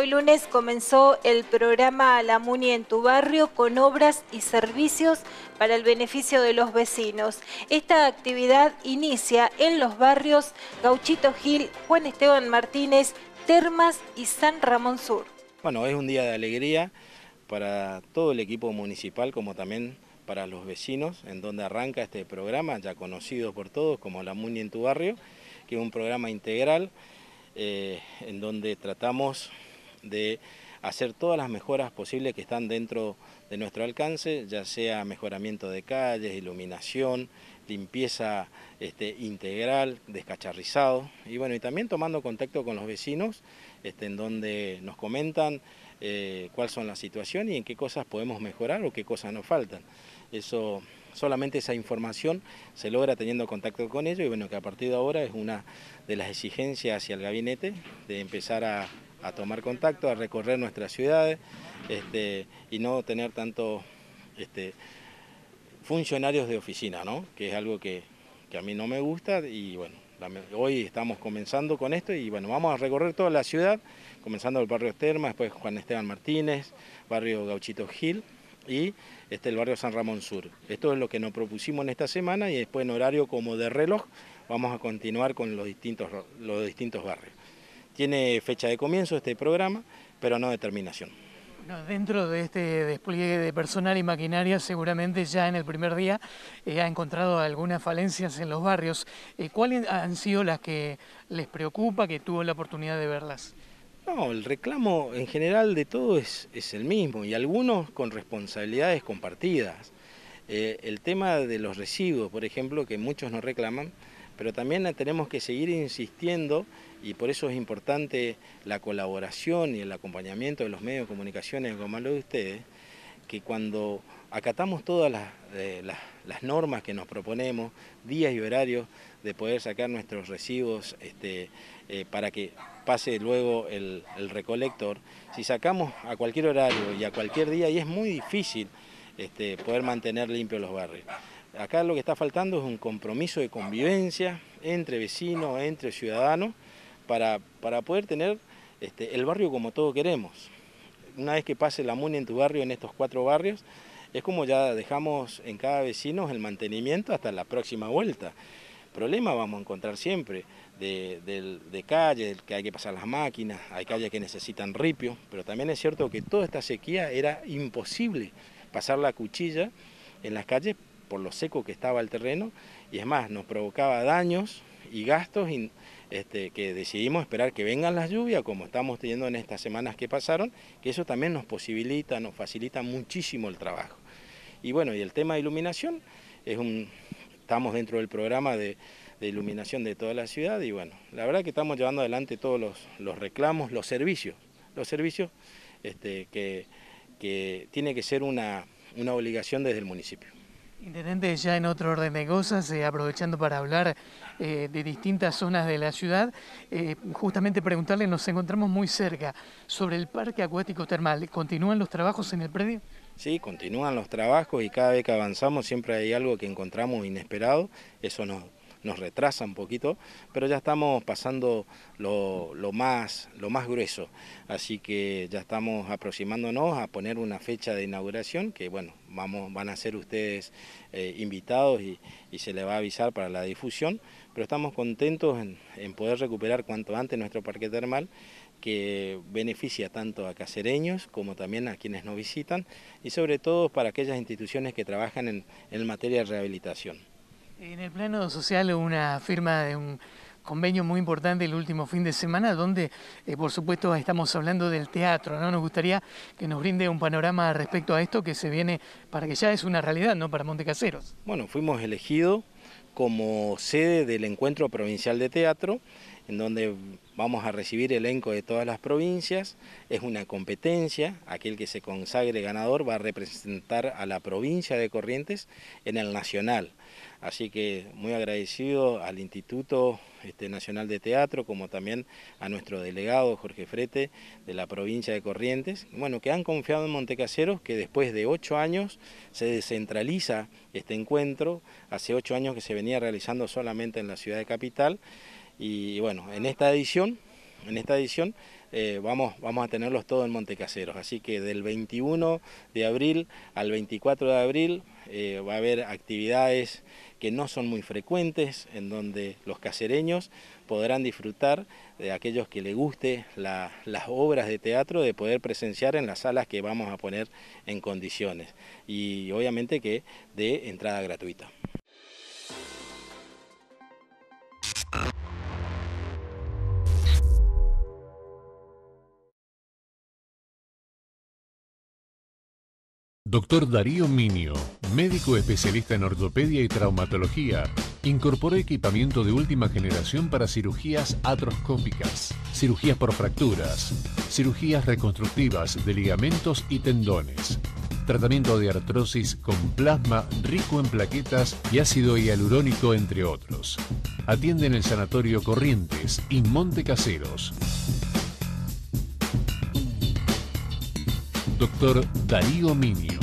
Hoy lunes comenzó el programa La Muni en tu barrio con obras y servicios para el beneficio de los vecinos. Esta actividad inicia en los barrios Gauchito Gil, Juan Esteban Martínez, Termas y San Ramón Sur. Bueno, es un día de alegría para todo el equipo municipal como también para los vecinos, en donde arranca este programa, ya conocido por todos como La Muni en tu barrio, que es un programa integral eh, en donde tratamos de hacer todas las mejoras posibles que están dentro de nuestro alcance, ya sea mejoramiento de calles, iluminación, limpieza este, integral, descacharrizado, y bueno, y también tomando contacto con los vecinos, este, en donde nos comentan eh, cuál son la situación y en qué cosas podemos mejorar o qué cosas nos faltan. Eso, solamente esa información se logra teniendo contacto con ellos y bueno, que a partir de ahora es una de las exigencias hacia el gabinete de empezar a a tomar contacto, a recorrer nuestras ciudades este, y no tener tantos este, funcionarios de oficina, ¿no? que es algo que, a mí no me gusta y bueno, hoy estamos comenzando con esto y bueno, vamos a recorrer toda la ciudad, comenzando el barrio Esterma, después Juan Esteban Martínez, barrio Gauchito Gil y este, el barrio San Ramón Sur. Esto es lo que nos propusimos en esta semana y después en horario como de reloj vamos a continuar con los distintos, los distintos barrios. Tiene fecha de comienzo este programa, pero no de terminación. dentro de este despliegue de personal y maquinaria, seguramente ya en el primer día eh, ha encontrado algunas falencias en los barrios. Eh, ¿Cuáles han sido las que les preocupa, que tuvo la oportunidad de verlas? No, el reclamo en general de todo es, es el mismo y algunos con responsabilidades compartidas. Eh, el tema de los residuos, por ejemplo, que muchos nos reclaman, pero también tenemos que seguir insistiendo y por eso es importante la colaboración y el acompañamiento de los medios de comunicación, como lo de ustedes, que cuando acatamos todas eh, las, normas que nos proponemos, días y horarios de poder sacar nuestros recibos este, eh, para que pase luego el, recolector, si sacamos a cualquier horario y a cualquier día, y es muy difícil este, poder mantener limpios los barrios. Acá lo que está faltando es un compromiso de convivencia entre vecinos, entre ciudadanos, para, poder tener este, el barrio como todos queremos. Una vez que pase la MUNI en tu barrio, en estos cuatro barrios, es como ya dejamos en cada vecino el mantenimiento hasta la próxima vuelta. Problemas vamos a encontrar siempre, de, calle, de que hay que pasar las máquinas, hay calles que necesitan ripio, pero también es cierto que toda esta sequía era imposible pasar la cuchilla en las calles por lo seco que estaba el terreno y es más, nos provocaba daños y gastos y, este, que decidimos esperar que vengan las lluvias, como estamos teniendo en estas semanas que pasaron, que eso también nos posibilita, nos facilita muchísimo el trabajo. Y bueno, y el tema de iluminación, estamos dentro del programa de, iluminación de toda la ciudad y bueno, la verdad que estamos llevando adelante todos los, reclamos, los servicios, los servicios este, que, tiene que ser una obligación desde el municipio. Intendente, ya en otro orden de cosas, eh, aprovechando para hablar eh, de distintas zonas de la ciudad, eh, justamente preguntarle, nos encontramos muy cerca, sobre el parque acuático termal, ¿continúan los trabajos en el predio? Sí, continúan los trabajos y cada vez que avanzamos siempre hay algo que encontramos inesperado, eso no nos retrasa un poquito, pero ya estamos pasando lo, más, grueso, así que ya estamos aproximándonos a poner una fecha de inauguración que bueno, vamos, van a ser ustedes eh, invitados y, se les va a avisar para la difusión, pero estamos contentos en, poder recuperar cuanto antes nuestro parque termal que beneficia tanto a casereños como también a quienes nos visitan y sobre todo para aquellas instituciones que trabajan en materia de rehabilitación. En el plano social, una firma de un convenio muy importante el último fin de semana, donde eh, por supuesto estamos hablando del teatro, Nos gustaría que nos brinde un panorama respecto a esto que se viene para que ya es una realidad, ¿no? Para Montecaseros. Bueno, fuimos elegidos como sede del Encuentro Provincial de Teatro en donde vamos a recibir elenco de todas las provincias, es una competencia, aquel que se consagre ganador va a representar a la provincia de Corrientes en el nacional. Así que muy agradecido al Instituto este, Nacional de Teatro, como también a nuestro delegado Jorge Frete de la provincia de Corrientes, bueno, que han confiado en Montecaseros, que después de ocho años se descentraliza este encuentro, hace ocho años que se venía realizando solamente en la ciudad de Capital, y bueno, en esta edición, en esta edición eh, vamos, vamos a tenerlos todos en Montecaseros. Así que del 21 de abril al 24 de abril eh, va a haber actividades que no son muy frecuentes, en donde los casereños podrán disfrutar de aquellos que les guste las obras de teatro, de poder presenciar en las salas que vamos a poner en condiciones. Y obviamente que de entrada gratuita. Doctor Darío Minio, médico especialista en ortopedia y traumatología, incorporó equipamiento de última generación para cirugías atroscópicas, cirugías por fracturas, cirugías reconstructivas de ligamentos y tendones, tratamiento de artrosis con plasma rico en plaquetas y ácido hialurónico, entre otros. Atiende en el Sanatorio Corrientes y Monte Caseros. Doctor Darío Minio.